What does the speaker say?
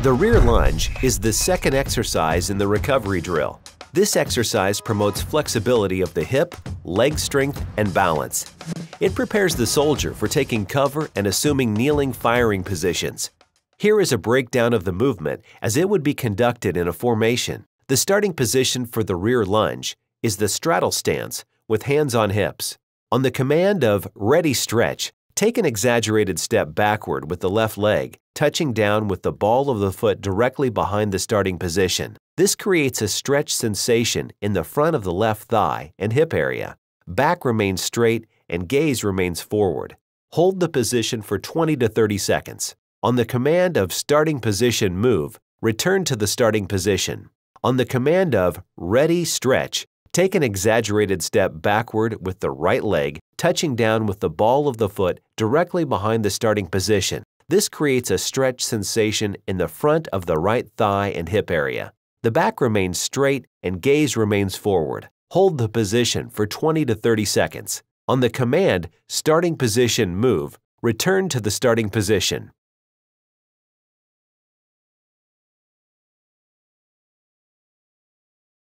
The rear lunge is the second exercise in the recovery drill. This exercise promotes flexibility of the hip, leg strength, and balance. It prepares the soldier for taking cover and assuming kneeling firing positions. Here is a breakdown of the movement as it would be conducted in a formation. The starting position for the rear lunge is the straddle stance with hands on hips. On the command of ready stretch, Take an exaggerated step backward with the left leg, touching down with the ball of the foot directly behind the starting position. This creates a stretch sensation in the front of the left thigh and hip area. Back remains straight and gaze remains forward. Hold the position for 20 to 30 seconds. On the command of starting position move, return to the starting position. On the command of ready stretch, take an exaggerated step backward with the right leg, touching down with the ball of the foot directly behind the starting position. This creates a stretch sensation in the front of the right thigh and hip area. The back remains straight and gaze remains forward. Hold the position for 20 to 30 seconds. On the command, starting position move, return to the starting position.